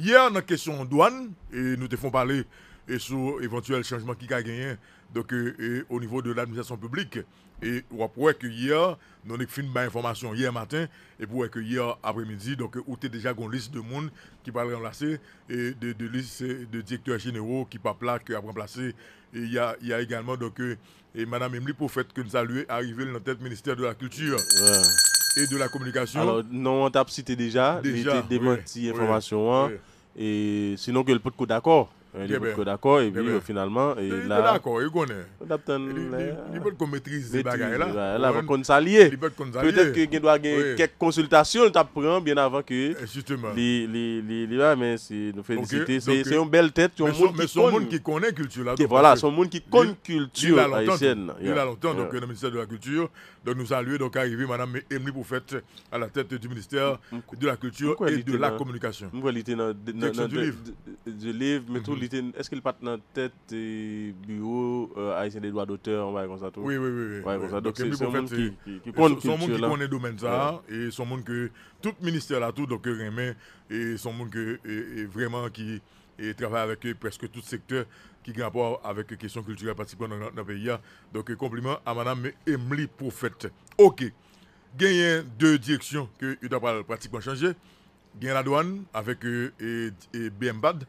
Hier, dans la question douane, et nous te font parler et sur éventuel changement qui a gagné donc, euh, au niveau de l'administration publique. Et on pourrait que hier, nous avons fait une information hier matin, et pour que hier après-midi, donc, où tu déjà une liste de monde qui va remplacer, et de, liste de directeurs généraux qui pas là, qui remplacé. Et il y a, également, donc, euh, et Madame Emily fait que nous saluer arrivé dans tête ministère de la Culture et de la communication. Alors, non, on t'a cité déjà, déjà démenti oui, information. hein, Et sinon, que le pote d'accord. Euh, li est d'accord, et puis euh, finalement, il là d'accord, il connaît il peut qu'on maîtrise les bagages là là peut peut-être Li pou peut-être qu'il doit quelques consultations bien avant que eh, Justement. les la, les mais c'est nous féliciter c'est euh, c'est tèt, belle tête son monde qui la. Voilà, son monde qui connaît culture haïtienne. Il a longtemps, donc, le ministère de la culture, donc nous saluer, donc arrivé madame Emily Poufette à la tête du ministère mmh, mmh. de la culture et de la communication. dans le texte Du livre, mais tout mmh est-ce qu'il part dans tête et bureau haïtien euh, des droits d'auteur, on va comme ça tout. Oui oui oui. Donc c'est son monde qui qui connaît son monde qui connaît domaine ça et son monde que tout ministère là tout donc remet et son monde que vraiment qui travaille avec presque tout secteur qui a rapport avec les questions culturelles particulièrement dans le pays. Hein. Donc, compliment à Madame Emily Prophète. OK. Il y a deux directions que vous avez pratiquement y a la douane avec euh, et, BMBAD.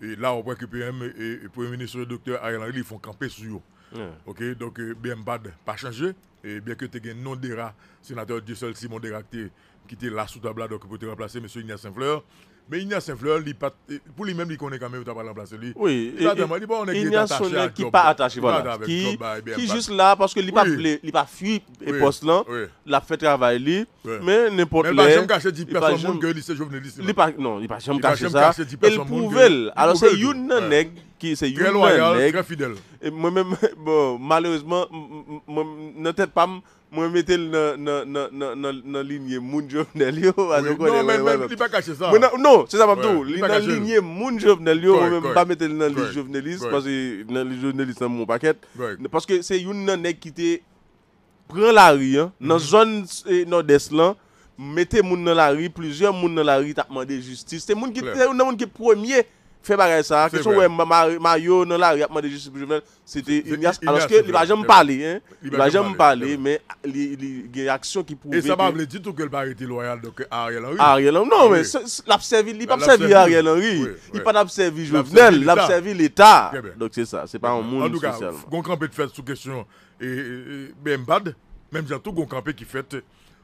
Et là, on voit que PM et, Premier ministre, le docteur Ariel ils font camper sur eux. Ok, donc euh, BM Bad, pas changé. Et bien que tu aies un nom de rat, sénateur du seul Simon Dera qui était là sous table, donc pour te remplacer, M. Ignace Saint-Fleur. Mais Ignace Saint-Fleur, eh, pour lui-même, il connaît quand même, tu n'as pas remplacé lui. Oui, il Ignace Saint-Fleur qui n'est pas attaché, voilà. Qui, qui eh juste là, parce qu'il n'a pas fui et poste là, il a fait travail lui, mais n'importe Mais Il n'a pas caché personne que c'est journaliste. Non, il n'a pas jamais caché ça. Il prouve. Alors c'est une nègre qui, c'est une nègre. Très loyal, très fidèle. Et moi-même, bon, malheureusement, je n'ai spam moi mettre dans dans dans dans dans ligne moun jovenel yo non mais même il pas cacher ça non c'est ça pas tout dans ligne moun jovenel yo même pas mettre dans les journalistes parce que dans les jovenelistes dans mon paquet parce que c'est une nan nèg qui prend la rue hein, dans mhm. zone nord-est là mettez moun dans la rue plusieurs moun dans la rue t'a justice c'est moun qui c'est moun qui premier fait pareil ça. question ce Mario dans la rue a demandé justice pour C'était Ignace. Alors que hein. il va jamais parlé, hein. Il va jamais parlé, mais il y a action qui prouve. Et ça m'a dire tout que le parité loyal donc Ariel Henry. Ariel Henry, non, ah mais l'abservi, il pas servi Ariel Henry. Il pas servi Jovenel, il servi l'État. Donc c'est ça, c'est pas un monde social. En tout cas, on campé de fait sous question et Bembad, même tout on campé qui fait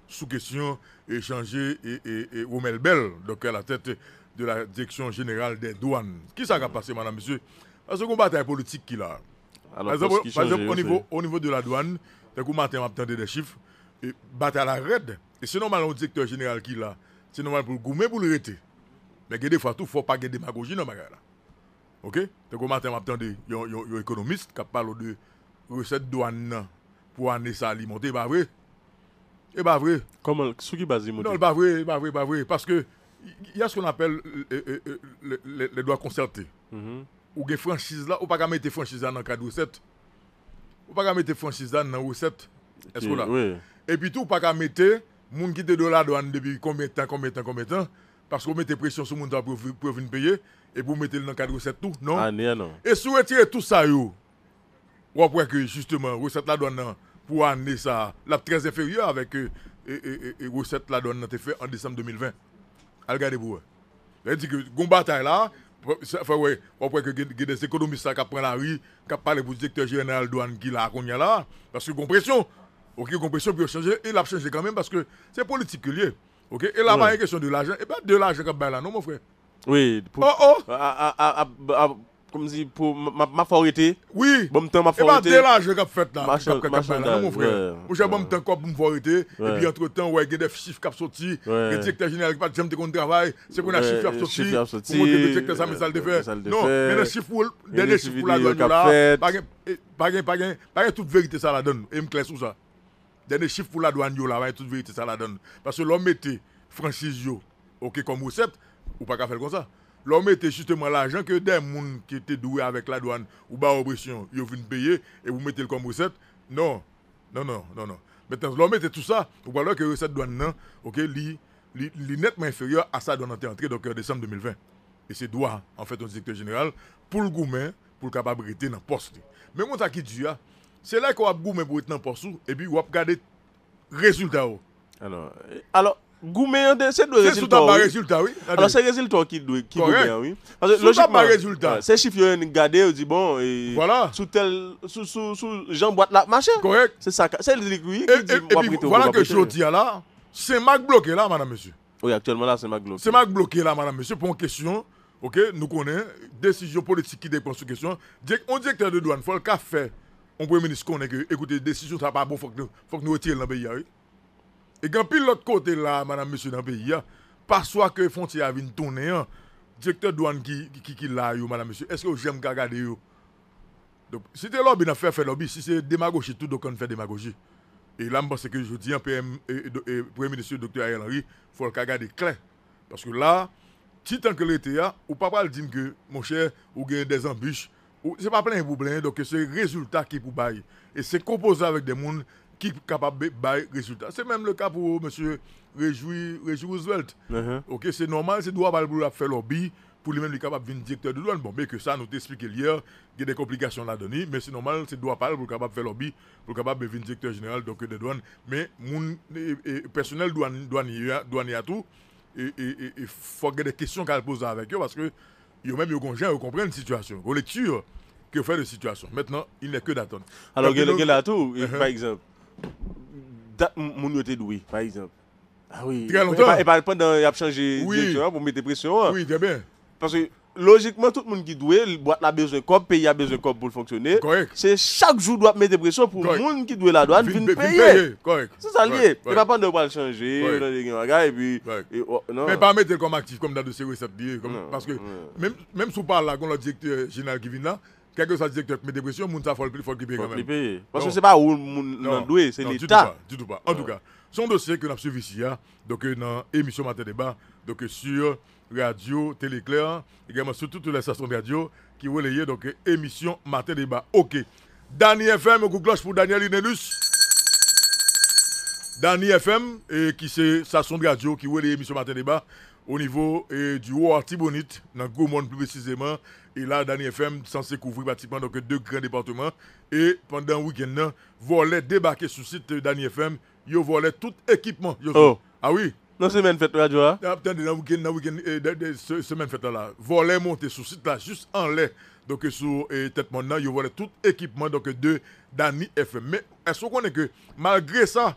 sous question échanger et Romel Bell, donc à la tête de la direksyon jeneral de douan. Ki sa ka pase, manan, monsye? Ase kon batè a politik ki la. Ase kon, ase kon, au nivou de la douan, te kon matè m'ap tende de chif, batè la red, e se normal an ou direksyon jeneral ki la, se normal pou l'goumen pou l'redte, men gède fwa tou, fwa pa gède magoji nan bagay la. Ok? Te kon matè m'ap tende, yon ekonomist, kap palo de resep douan nan pou ane sa alimote, e ba vre? E ba vre? Koman, sou ki bazimote? Nan, e ba vre, il y a ce qu'on appelle euh, euh, euh, les, droits concertés. Mm -hmm. Ou des franchises là, ou pas qu'à mettre franchises dans le cadre recette. Ou pas qu'à mettre franchises dans la recette. Est-ce que là? Et puis tout, pas qu'à mettre, gens qui te de la douane depuis combien de temps, combien de temps, combien de temps, parce qu'on des pression sur les pour, pour venir payer, et pour mettre dans le cadre 7. tout, non? Ah, et si vous tout ça, yo, ou après que justement, recette la douane pour amener ça, la très inférieure avec recette la douane fait en décembre 2020. Algade pour eux. Il dit que la bataille là, après que des économistes qui pris la rue, qui parlent pour le directeur général douane qui là, là, parce que la pression. Ok, compression pression pour changer. Et a changé quand même parce que c'est politique Ok, et là, il y question de l'argent. Et ben de l'argent qui là, non, mon frère. Oui, oh, oh! comme si pour ma, ma forité. Oui. Bon temps ma eh ben, forité. Et bah, dès là, je vais faire là. Machin, machin, là, mon frère. Ou j'ai bon temps quoi pour me foriter. Et puis, entre temps, ouais, il y a des chiffres qui sont sortis. Le directeur général qui pas de de travail. C'est qu'on a chiffres qui sont sortis. Pour montrer le directeur, ça, euh, mais ça le fait. Non, mais chiffre, chiffres, dernier chiffre pour la donne là. Eh, pas gain, pas gain, pas gain, toute vérité, ça la donne. Et me clair sur ça. Dernier chiffre pour la douane, là, toute vérité, ça la donne. Parce que l'homme mettait franchise Yo, ok, comme recette, ou pas qu'à faire comme ça. L'homme était justement l'argent que des gens qui étaient doués avec la douane ou bas oppression, ils viennent payer et vous mettez le comme recette. Non, non, non, non, non. Maintenant, l'homme était tout ça, ou alors que recette douane, non, ok, li, li, nettement inférieur à sa douane entrée, donc en euh, décembre 2020. Et c'est droit, en fait, au directeur général, pour le gourmet, pour le capacité dans le poste. Mais quand t'a qui dit, hein, c'est là qu'on a gourmet pour être dans le poste, et puis on a regardé le résultat. Oh. Alors, euh, alors Goumen, c'est le résultat. C'est résultat, oui. Alors, c'est résultat qui doit qui oui. Parce que logiquement, résultat. C'est chiffre on regarde, on dit bon et voilà. sous tel sous sous Jean boîte là machin. Hein. Correct. C'est ça, c'est le oui. Et, et, puis, voilà que je dis là, c'est Mac bloqué là madame monsieur. Oui, actuellement là, c'est Mac bloqué. C'est Mac bloqué là madame monsieur pour une question. OK, nous connaissons décision politique qui dépend sur question. On dit directeur de douane, faut le café. On premier ministre est que écoutez décision ça pas bon, faut que nous faut que nous retirions dans pays, oui. E gampil lot kote la, madame monsu nan peyi ya, pa swa ke fonte yavine tonen, direktor douan ki la yo, madame monsu, eske ou jem kagade yo? Site lor bin afer fè dobi, si se demagosi, tout do kon fè demagosi. E lam bas seke joudi, pre-ministri Dr. Ayel Henry, fòl kagade klen. Paske la, ti tanke lete ya, ou papal din ke, monsher, ou gen desambish, ou se pa plen pou blen, doke se rezultat ki pou bayi. E se komposa vek de moun, ki kapap be bay rezultat. Se menm le kap pou monsi rejoui Roosevelt. Uh-huh. Ok, se normal se do apal pou lop fè lop bi, pou li menm li kapap vin dijekteur de douan. Bon, beke sa, nou te esplike lye, ge de komplikasyon e, e, e, la doni, menm se normal se do apal pou lop fè lop bi, pou lop fè vin dijekteur general, doke de douan. Men, moun, personel douan yatou, e fok ge de kesyon kal pose avèk yo, paske yo menm yo gongen yo komprene situasyon. Yo le ture ke fè de situasyon. Mètnen, il ne ke daton. Alors, ge l'atou, par exemple, Moun yote dwe, par exemple Ah oui Très longtemps Y ap chanje direktorat pou mette presyon Oui, très bien Parce que, logiquement, tout le monde qui dwe Le boîte a besoin comme, paye a besoin comme pour le fonctionner Correct C'est chaque jour doit mette presyon Pour le monde qui dwe la douane Vinne payer Correct C'est ça l'idée Y ap chanje Et puis oh, non. Mais pas mette comme actif Comme dans le dossier non, Parce que non. Même si on parle là Con le directeur Général Kivina quel que que mais dépression, il faut le quand même. Parce que ce pas où c'est l'État. Du tout En tout cas, son dossier que nous avons suivi ici, hein. donc euh, dans l'émission Matin Débat, donc euh, sur Radio Téléclair, également sur toutes les stations radio qui relayaient donc euh, émission Matin Débat. Ok. Daniel FM, cloche pour Daniel Inelus dans FM, qui c'est Sasson Radio, qui est l'émission Matin Débat, au niveau du haut Artibonite, dans Monde plus précisément. Et là, Dani FM, censé couvrir pratiquement donc, deux grands départements. Et pendant le week-end, volet débarquer sur le site Dani FM, ils volaient tout équipement. Oh. Ah oui? Non, semaine fête radio. Hein? Ah, dans le week-end, eh, semaine fête là, volet monter sur le site là, juste en l'air. Donc, sur eh, tête maintenant, ils volaient tout équipement donc, de Dani FM. Mais est-ce qu'on est que malgré ça,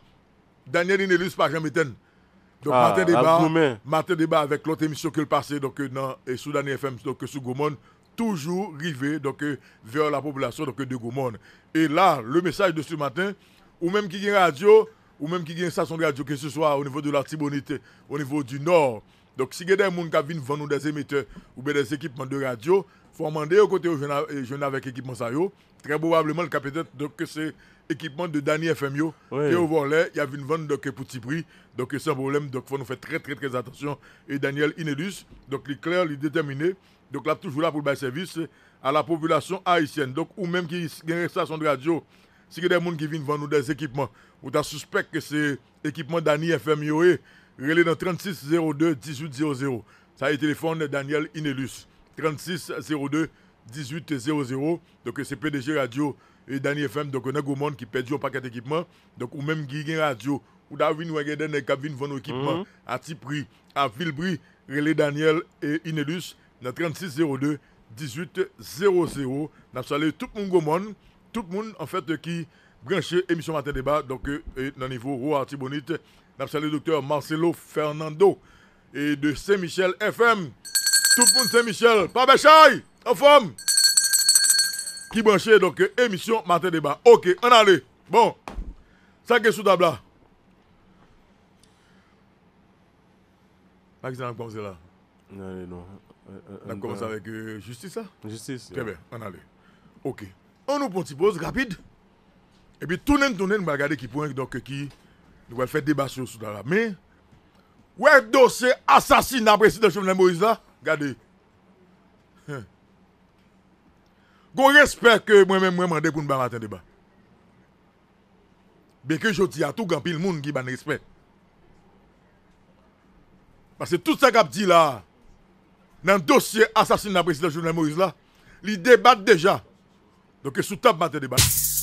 Daniel Inelus par Jean Donc, ah, matin débat, matin débat avec l'autre émission qu'il passé donc, euh, dans, et FM, donc, euh, sous Goumon, toujours rivé, donc, euh, vers la population, donc, de Goumon. Et là, le message de ce matin, ou même qui gagne radio, ou même qui gagne station de radio, que ce soit au niveau de la Tibonite, au niveau du Nord, donc, si vous avez des gens qui viennent vendre des émetteurs ou des équipements de radio, il faut demander au côté aux jeunes euh, avec équipement ça. Très probablement, le capitaine, donc c'est équipement de Dani FMIO Et au volet, il y a une vente donc, pour petit prix. Donc, sans problème. Donc, il faut nous faire très, très, très attention. Et Daniel Inedus, donc, il est clair, il est déterminé. Donc, là, toujours là pour le service à la population haïtienne. Donc, ou même qui a de radio, si vous avez des gens qui viennent vendre des équipements, ou tu suspect que c'est équipement Dani FMIO Relais dans 3602 1800. Ça est téléphone Daniel Inelus. 3602 1800. Donc c'est PDG Radio et Daniel FM. Donc on a monde qui perdu un paquet d'équipement. Donc ou même Guiguin Radio. Ou David Wageden qui vient vendre équipement mhm. à petit À Villebri. relais Daniel et Inelus dans 3602 1800. Nous saluons tout le monde, tout le monde en fait qui branche émission matin débat donc euh, dans le niveau Roi Artibonite Lapsalit doktor Marcelo Fernando e de Saint-Michel FM. Toupoun Saint-Michel. Pa bechay! Enfom! Ki banshe, donke, emisyon, matè debat. Ok, an ale. Bon. Sake sou tabla. Pa ki sa nan konse la? Nan, nan. Nan konse avèk justice la? Justice, ya. Kèbe, an ale. Ok. An nou ponsipose, rapide. E pi, tounen, tounen, mba gade ki pounen, donke ki, Nou wè fè debat sou sou darap. Mè, wè dosye asasine nan presidens jounel Moïse la, gade. Gò respekt ke mwen mwen mwen de pou nou ban laten debat. Beke jò di a tou gampi l moun ki ban respekt. Pase tout sa kap di la, nan dosye asasine nan presidens jounel Moïse la, li debat deja. Don ke sou tap baten debat.